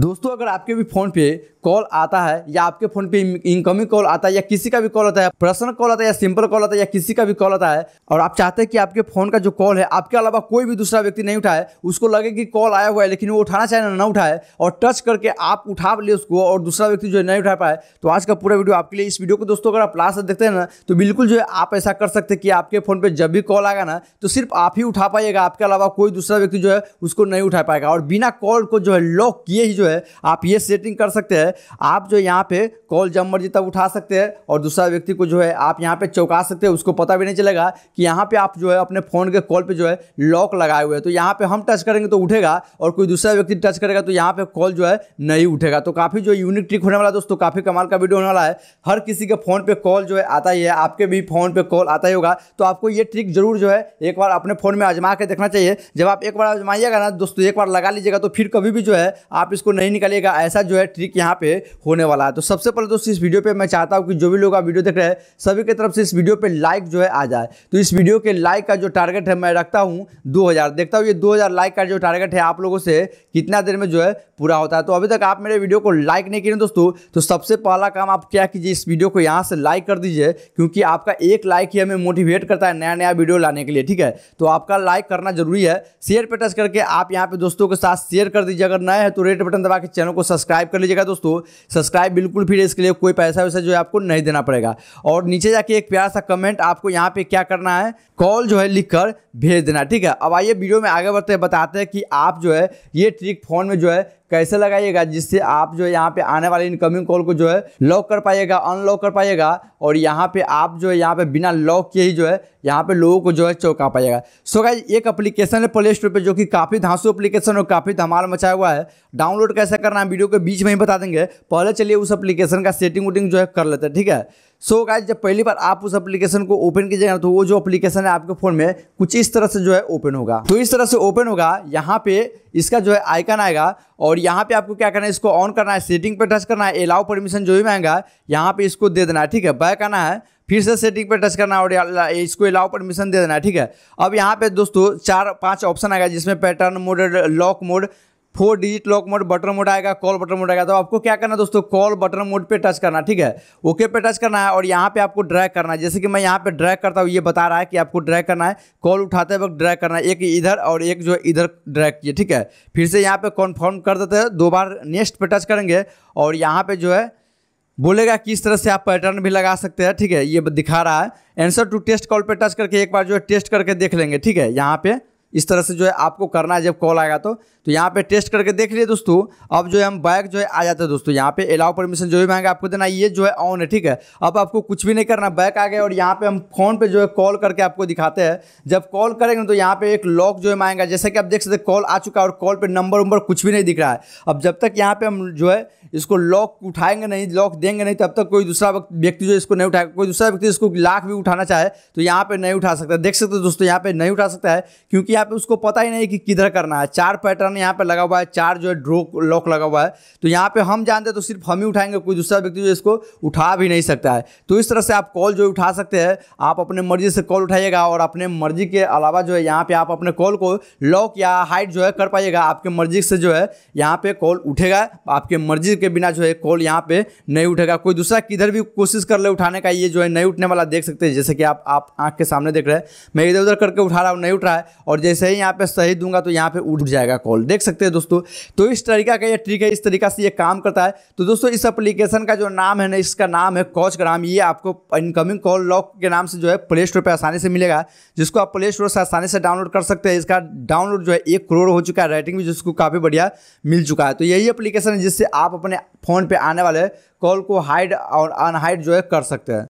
दोस्तों अगर आपके भी फ़ोन पे कॉल आता है या आपके फ़ोन पे इनकमिंग कॉल आता है या किसी का भी कॉल आता है पर्सनल कॉल आता है या सिंपल कॉल आता है या किसी का भी कॉल आता है और आप चाहते हैं कि आपके फ़ोन का जो कॉल है आपके अलावा कोई भी दूसरा व्यक्ति नहीं उठाए उसको लगे कि कॉल आया हुआ है लेकिन वो उठाना चाहे ना उठाए और टच करके आप उठा ले उसको और दूसरा व्यक्ति जो है नहीं उठा पाए तो आज का पूरा वीडियो आपके लिए इस वीडियो को दोस्तों अगर आप लास्ट देखते हैं ना तो बिल्कुल जो है आप ऐसा कर सकते हैं कि आपके फ़ोन पर जब भी कॉल आएगा ना तो सिर्फ आप ही उठा पाइएगा आपके अलावा कोई दूसरा व्यक्ति जो है उसको नहीं उठा पाएगा और बिना कॉल को जो है लॉक किए ही जो है है आप ये सेटिंग कर सकते हैं आप जो यहाँ पे कॉल जब मर्जी तब उठा सकते हैं और दूसरा व्यक्ति को जो है आप यहाँ पे चौंका सकते हैं उसको पता भी नहीं चलेगा कि यहाँ पे आप जो है अपने फ़ोन के कॉल पे जो है लॉक लगाए हुए हैं तो यहाँ पे हम टच करेंगे तो उठेगा और कोई दूसरा व्यक्ति टच करेगा तो यहाँ पे कॉल जो है नहीं उठेगा तो काफ़ी जो यूनिक ट्रिक होने वाला दोस्तों काफ़ी कमाल का वीडियो होने वाला है हर किसी के फ़ोन पर कॉल जो है आता ही है आपके भी फ़ोन पर कॉल आता ही होगा तो आपको ये ट्रिक ज़रूर जो है एक बार अपने फ़ोन में आजमा के देखना चाहिए जब आप एक बार आजमाइएगा ना दोस्तों एक बार लगा लीजिएगा तो फिर कभी भी जो है आप इसको नहीं निकलेगा ऐसा जो है ट्रिक यहाँ पे होने वाला है तो सबसे पहले दोस्तों इस वीडियो पे मैं चाहता हूँ कि जो भी लोग आप वीडियो देख रहे हैं सभी की तरफ से इस वीडियो पे लाइक जो है आ जाए तो इस वीडियो के लाइक का जो टारगेट है मैं रखता हूँ दो देखता हूँ ये दो लाइक का जो टारगेट है आप लोगों से कितना देर में जो है पूरा होता है तो अभी तक आप मेरे वीडियो को लाइक नहीं किए दोस्तों तो सबसे पहला काम आप क्या कीजिए इस वीडियो को यहाँ से लाइक कर दीजिए क्योंकि आपका एक लाइक ही हमें मोटिवेट करता है नया नया वीडियो लाने के लिए ठीक है तो आपका लाइक करना जरूरी है शेयर पे टच करके आप यहाँ पे दोस्तों के साथ शेयर कर दीजिए अगर नए हैं तो रेट पे बटन दबा के चैनल को सब्सक्राइब कर लीजिएगा दोस्तों सब्सक्राइब बिल्कुल फ्री इसके लिए कोई पैसा वैसा जो है आपको नहीं देना पड़ेगा और नीचे जाके एक प्यार सा कमेंट आपको यहाँ पे क्या करना है कॉल जो है लिख भेज देना ठीक है अब आइए वीडियो में आगे बढ़ते बताते हैं कि आप जो है ये ट्रिक फ़ोन में जो है कैसे लगाइएगा जिससे आप जो यहाँ पे आने वाले इनकमिंग कॉल को जो है लॉक कर पाइएगा अनलॉक कर पाइएगा और यहाँ पे आप जो है यहाँ पे बिना लॉक के ही जो है यहाँ पे लोगों को जो है चौंका पाएगा सो गाइज एक एप्लीकेशन है प्ले स्टोर पर जो कि काफ़ी धांसू एप्लीकेशन और काफ़ी धमाल मचाया हुआ है डाउनलोड कैसे करना है वीडियो के बीच में ही बता देंगे पहले चलिए उस एप्लीकेशन का सेटिंग वेटिंग जो है कर लेते हैं ठीक है सो so गाइज जब पहली बार आप उस एप्लीकेशन को ओपन कीजिएगा तो वो जो एप्लीकेशन है आपके फ़ोन में कुछ इस तरह से जो है ओपन होगा तो इस तरह से ओपन होगा यहाँ पे इसका जो है आइकन आएगा और यहाँ पे आपको क्या करना है इसको ऑन करना है सेटिंग पे टच करना है अलाउ परमिशन जो भी मांगा यहाँ पे इसको दे देना है ठीक है बैक आना है फिर से सेटिंग पे टच करना और इसको अलाउ परमिशन दे देना है ठीक है अब यहाँ पे दोस्तों चार पांच ऑप्शन आएगा जिसमें pattern mode lock mode four digit lock mode button mode आएगा कॉल बटन मोड आएगा तो आपको क्या करना है दोस्तों कॉल बटन मोड पे टच करना ठीक है ओके पे टच करना है और यहाँ पे आपको ड्रैग करना है जैसे कि मैं यहाँ पे ड्रैग करता हूँ ये बता रहा है कि आपको ड्रैग करना है कॉल उठाते वक्त ड्रैग करना है एक इधर और एक जो इधर ड्रैग किए ठीक है फिर से यहाँ पर कन्फर्म कर देते हैं दो बार नेक्स्ट पर टच करेंगे और यहाँ पर जो है बोलेगा किस तरह से आप पैटर्न भी लगा सकते हैं ठीक है ये दिखा रहा है आंसर टू टेस्ट कॉल पर टच करके एक बार जो है टेस्ट करके देख लेंगे ठीक है यहाँ पे इस तरह से जो है आपको करना है जब कॉल आएगा तो तो यहाँ पे टेस्ट करके देख लिए दोस्तों अब जो है हम बैक जो है आ जाते हैं दोस्तों यहाँ पे अलाउ परमिशन जो भी मांगे आपको देना ये जो है ऑन है ठीक है अब आपको कुछ भी नहीं करना बैग आ गया और यहाँ पे हम फोन पे जो है कॉल करके आपको दिखाते हैं जब कॉल करेंगे तो यहाँ पे एक लॉक जो है मांगेगा जैसे कि आप देख सकते कॉल आ चुका है और कॉल पर नंबर उम्बर कुछ भी नहीं दिख रहा है अब जब तक यहाँ पे हम जो है इसको लॉक उठाएंगे नहीं लॉक देंगे नहीं तब तक कोई दूसरा व्यक्ति जो इसको नहीं उठाएगा कोई दूसरा व्यक्ति इसको लाख भी उठाना चाहे तो यहाँ पे नहीं उठा सकता देख सकते दोस्तों यहाँ पे नहीं उठा सकता है क्योंकि यहाँ पे उसको पता ही नहीं कि किधर करना है चार पैटर्न यहाँ पे लगा हुआ है चार जो है ड्रो लॉक लगा हुआ है तो यहाँ पे हम जानते हैं तो सिर्फ हम ही उठाएंगे कोई दूसरा व्यक्ति जो इसको उठा भी नहीं सकता है तो इस तरह से आप कॉल जो उठा सकते हैं आप अपने मर्जी से कॉल उठाइएगा और अपने मर्जी के अलावा जो है यहाँ पर आप अपने कॉल को लॉक या हाइट जो है कर पाइएगा आपके मर्जी से जो है यहाँ पर कॉल उठेगा आपके मर्जी के बिना जो है कॉल यहाँ पर नहीं उठेगा कोई दूसरा किधर भी कोशिश कर ले उठाने का ये जो है नहीं उठने वाला देख सकते हैं जैसे कि आप आँख के सामने देख रहे हैं मैं इधर उधर करके उठा रहा हूँ नहीं उठ रहा है और जैसे ही यहाँ पे सही दूंगा तो यहाँ पे उठ जाएगा कॉल देख सकते हैं दोस्तों तो इस तरीका का ये ट्रिक है इस तरीका से ये काम करता है तो दोस्तों इस एप्लीकेशन का जो नाम है ना इसका नाम है कॉच का नाम ये आपको इनकमिंग कॉल लॉक के नाम से जो है प्ले स्टोर पर आसानी से मिलेगा जिसको आप प्ले स्टोर से आसानी से डाउनलोड कर सकते हैं इसका डाउनलोड जो है एक करोड़ हो चुका है राइटिंग भी जिसको काफ़ी बढ़िया मिल चुका है तो यही एप्लीकेशन है जिससे आप अपने फ़ोन पर आने वाले कॉल को हाइड और अनहाइड जो है कर सकते हैं